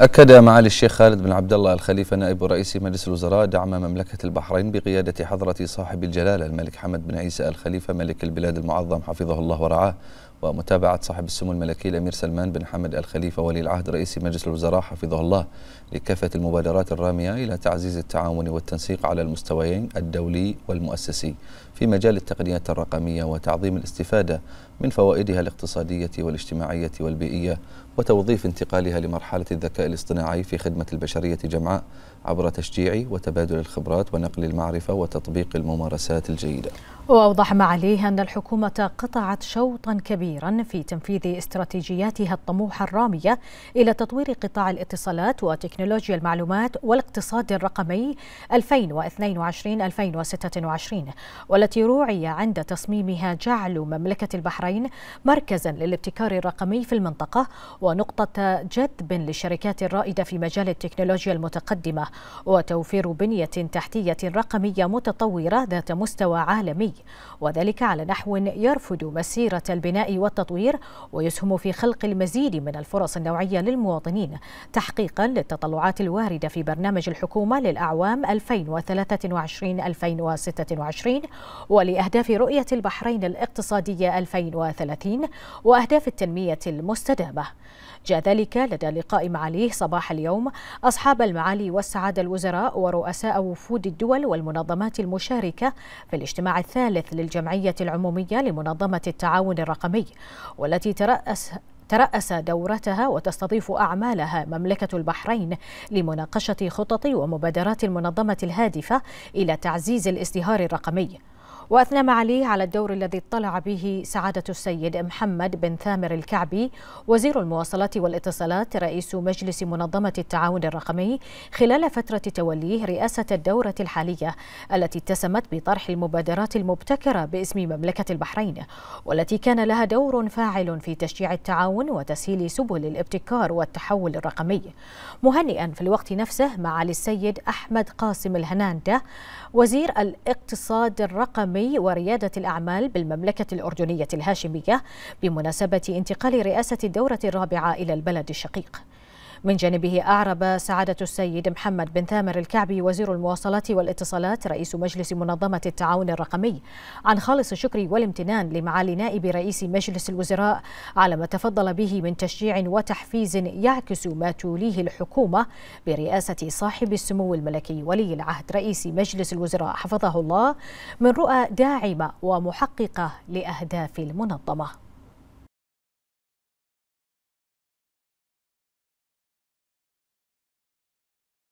أكد معالي الشيخ خالد بن عبد الله الخليفة نائب رئيس مجلس الوزراء دعم مملكة البحرين بقيادة حضرة صاحب الجلالة الملك حمد بن عيسى الخليفة ملك البلاد المعظم حفظه الله ورعاه ومتابعة صاحب السمو الملكي الأمير سلمان بن حمد الخليفة ولي العهد رئيس مجلس الوزراء حفظه الله لكافة المبادرات الرامية إلى تعزيز التعاون والتنسيق على المستويين الدولي والمؤسسي في مجال التقنيات الرقمية وتعظيم الاستفادة من فوائدها الاقتصادية والاجتماعية والبيئية وتوظيف انتقالها لمرحلة الذكاء الاصطناعي في خدمة البشرية جمعاء عبر تشجيع وتبادل الخبرات ونقل المعرفة وتطبيق الممارسات الجيدة وأوضح معاليه أن الحكومة قطعت شوطا كبيرا في تنفيذ استراتيجياتها الطموحة الرامية إلى تطوير قطاع الاتصالات وتكنولوجيا المعلومات والاقتصاد الرقمي 2022-2026 والتي روعي عند تصميمها جعل مملكة البحرين مركزا للابتكار الرقمي في المنطقة ونقطة جذب للشركات الرائدة في مجال التكنولوجيا المتقدمة وتوفير بنية تحتية رقمية متطورة ذات مستوى عالمي وذلك على نحو يرفض مسيرة البناء والتطوير ويسهم في خلق المزيد من الفرص النوعية للمواطنين تحقيقا للتطلعات الواردة في برنامج الحكومة للأعوام 2023-2026 ولأهداف رؤية البحرين الاقتصادية 2030 وأهداف التنمية المستدامة جاء ذلك لدى لقاء معاليه صباح اليوم أصحاب المعالي والسعادة الوزراء ورؤساء وفود الدول والمنظمات المشاركة في الاجتماع الثاني الثالث للجمعية العمومية لمنظمة التعاون الرقمي والتي ترأس ترأس دورتها وتستضيف أعمالها مملكة البحرين لمناقشة خطط ومبادرات المنظمة الهادفة إلى تعزيز الازدهار الرقمي وأثنى عليه على الدور الذي اطلع به سعادة السيد محمد بن ثامر الكعبي وزير المواصلات والاتصالات رئيس مجلس منظمة التعاون الرقمي خلال فترة توليه رئاسة الدورة الحالية التي اتسمت بطرح المبادرات المبتكرة باسم مملكة البحرين والتي كان لها دور فاعل في تشجيع التعاون وتسهيل سبل الابتكار والتحول الرقمي مهنئا في الوقت نفسه معالي السيد أحمد قاسم الهناندة وزير الاقتصاد الرقمي العامي وريادة الأعمال بالمملكة الأردنية الهاشمية بمناسبة انتقال رئاسة الدورة الرابعة إلى البلد الشقيق من جانبه أعرب سعادة السيد محمد بن ثامر الكعبي وزير المواصلات والاتصالات رئيس مجلس منظمة التعاون الرقمي عن خالص الشكر والامتنان لمعالي نائب رئيس مجلس الوزراء على ما تفضل به من تشجيع وتحفيز يعكس ما توليه الحكومة برئاسة صاحب السمو الملكي ولي العهد رئيس مجلس الوزراء حفظه الله من رؤى داعمة ومحققة لأهداف المنظمة